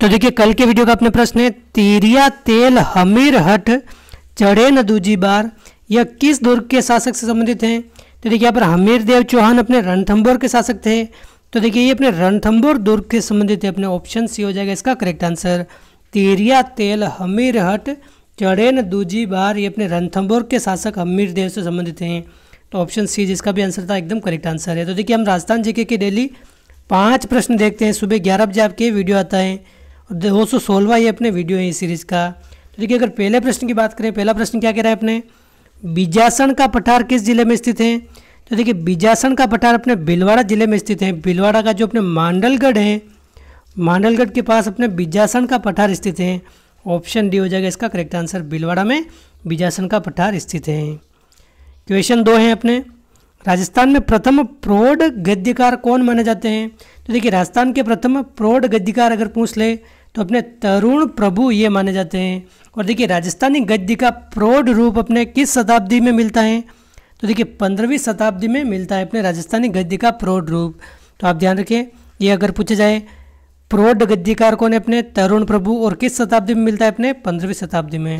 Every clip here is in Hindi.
तो देखिए कल के वीडियो का अपने प्रश्न है तीरिया तेल हमीर हट चढ़े न दूजी बार यह किस दुर्ग के शासक से संबंधित हैं तो देखिए यहाँ पर हमीर देव चौहान अपने रणथम्बोर के शासक थे तो देखिए ये अपने रणथम्बोर दुर्ग के संबंधित है अपने ऑप्शन सी हो जाएगा इसका करेक्ट आंसर तीरिया तेल हमीर हट चढ़े न दूजी बार ये अपने रणथम्बोर के शासक हमीर देव से संबंधित हैं तो ऑप्शन सी जिसका भी आंसर था एकदम करेक्ट आंसर है तो देखिए हम राजस्थान जीके के डेली पाँच प्रश्न देखते हैं सुबह ग्यारह बजे आपके वीडियो आता है दो सौ सोलवा ये अपने वीडियो है इस सीरीज का तो देखिए अगर पहले प्रश्न की बात करें पहला प्रश्न क्या कह रहा है अपने बीजासन का पठार किस जिले में स्थित है तो देखिए बीजासन का पठार अपने भिलवाड़ा जिले में स्थित है भिलवाड़ा का जो अपने मांडलगढ़ है मांडलगढ़ के पास अपने बीजासन का पठार स्थित है ऑप्शन डी हो जाएगा इसका करेक्ट आंसर भिलवाड़ा में बीजासन का पठार स्थित है क्वेश्चन दो है अपने राजस्थान में प्रथम प्रौढ़ गद्यकार कौन माने जाते हैं तो देखिए राजस्थान के प्रथम प्रौढ़ गद्यकार अगर पूछ ले तो अपने तरुण प्रभु ये माने जाते हैं और देखिए राजस्थानी गद्य का प्रौढ़ रूप अपने किस शताब्दी में मिलता है तो देखिए पंद्रहवीं शताब्दी में मिलता है अपने राजस्थानी गद्य का प्रौढ़ रूप तो आप ध्यान रखें ये अगर पूछा जाए प्रौढ़ गद्यकार कौन है अपने तरुण प्रभु और किस शताब्दी में मिलता है अपने पंद्रहवीं शताब्दी में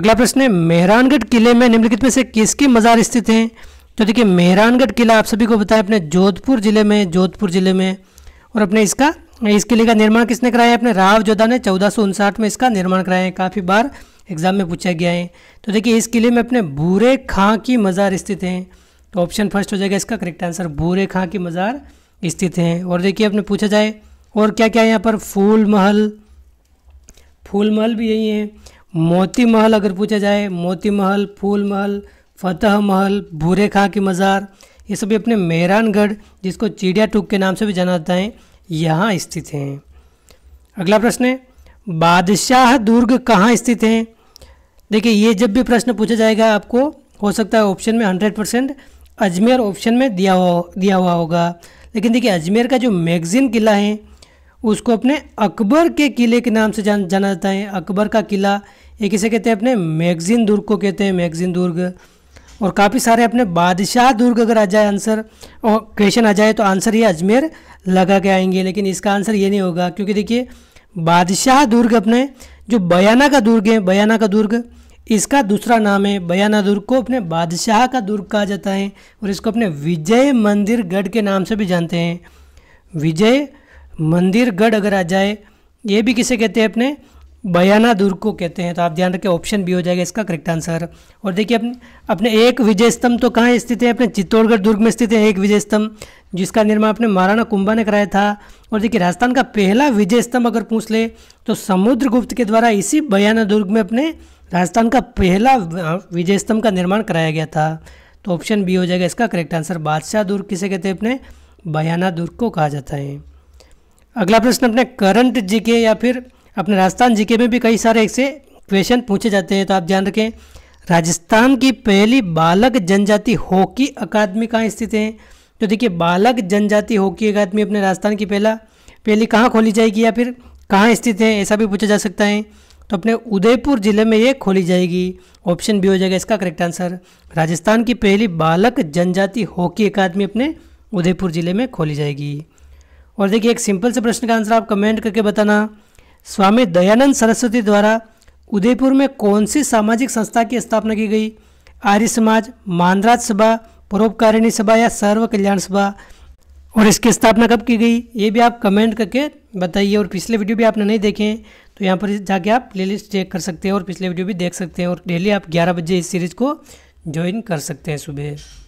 अगला प्रश्न है मेहरानगढ़ किले में निम्नलिखित में से किसकी मज़ार स्थित हैं तो देखिए मेहरानगढ़ किला आप सभी को बताएं अपने जोधपुर ज़िले में जोधपुर ज़िले में और अपने इसका इस किले का निर्माण किसने कराया अपने राव जोधा ने चौदह में इसका निर्माण कराया है काफ़ी बार एग्जाम में पूछा गया है तो देखिए इस किले में अपने भूरे खां की मज़ार स्थित हैं तो ऑप्शन फर्स्ट हो जाएगा इसका करेक्ट आंसर भूरे खां की मज़ार स्थित हैं और देखिए अपने पूछा जाए और क्या क्या है यहाँ पर फूल महल फूल महल भी यही है मोती महल अगर पूछा जाए मोती महल फूल महल फतह महल भूरे खां की मज़ार ये सभी अपने मेहरानगढ़ जिसको चिड़िया टूक के नाम से भी जाना जाता है यहाँ स्थित हैं अगला प्रश्न है बादशाह दुर्ग कहाँ स्थित हैं देखिए ये जब भी प्रश्न पूछा जाएगा आपको हो सकता है ऑप्शन में हंड्रेड परसेंट अजमेर ऑप्शन में दिया हुआ दिया हुआ होगा लेकिन देखिए अजमेर का जो मैगजीन किला है उसको अपने अकबर के किले के नाम से जान जाना जाता है अकबर का किला ये किसे कहते हैं अपने मैगजीन दुर्ग को कहते हैं मैगजीन दुर्ग और काफ़ी सारे अपने बादशाह दुर्ग अगर आ जाए आंसर और क्वेश्चन आ जाए तो आंसर ये अजमेर लगा के आएंगे लेकिन इसका आंसर ये नहीं होगा क्योंकि देखिए बादशाह दुर्ग अपने जो बयाना का दुर्ग है बयाना का दुर्ग इसका दूसरा नाम है बयाना दुर्ग को अपने बादशाह का दुर्ग कहा जाता है और इसको अपने विजय मंदिर गढ़ के नाम से भी जानते हैं विजय मंदिर गढ़ अगर आ जाए ये भी किसे कहते हैं अपने बयाना दुर्ग को कहते हैं तो आप ध्यान रखें ऑप्शन बी हो जाएगा इसका करेक्ट आंसर और देखिए अपने अपने एक विजय स्तंभ तो कहाँ स्थित है अपने चित्तौड़गढ़ दुर्ग में स्थित है एक विजय स्तंभ जिसका निर्माण अपने महाराणा कुंभा ने कराया था और देखिए राजस्थान का पहला विजय स्तंभ अगर पूछ ले तो समुद्रगुप्त के द्वारा इसी बयाना दुर्ग में अपने राजस्थान का पहला विजय स्तंभ का निर्माण कराया गया था तो ऑप्शन बी हो जाएगा इसका करेक्ट आंसर बादशाह दुर्ग किसे कहते हैं अपने बयाना दुर्ग को कहा जाता है अगला प्रश्न अपने करंट जी के या फिर अपने राजस्थान जीके में भी कई सारे ऐसे क्वेश्चन पूछे जाते हैं तो आप ध्यान रखें राजस्थान की पहली बालक जनजाति हॉकी अकादमी कहाँ स्थित है तो देखिए बालक जनजाति हॉकी अकादमी अपने राजस्थान की पहला पहली कहाँ खोली जाएगी या फिर कहाँ स्थित है ऐसा भी पूछा जा सकता है तो अपने उदयपुर जिले में ये खोली जाएगी ऑप्शन बी हो जाएगा इसका करेक्ट आंसर राजस्थान की पहली बालक जनजाति हॉकी अकादमी अपने उदयपुर जिले में खोली जाएगी और देखिए एक सिंपल से प्रश्न का आंसर आप कमेंट करके बताना स्वामी दयानंद सरस्वती द्वारा उदयपुर में कौन सी सामाजिक संस्था की स्थापना की गई आर्य समाज मानराज सभा परोपकारिणी सभा या सर्व कल्याण सभा और इसकी स्थापना कब की गई ये भी आप कमेंट करके बताइए और पिछले वीडियो भी आपने नहीं देखे हैं तो यहाँ पर जाके आप प्लेलिस्ट चेक कर सकते हैं और पिछले वीडियो भी देख सकते हैं और डेली आप 11 बजे इस सीरीज़ को ज्वाइन कर सकते हैं सुबह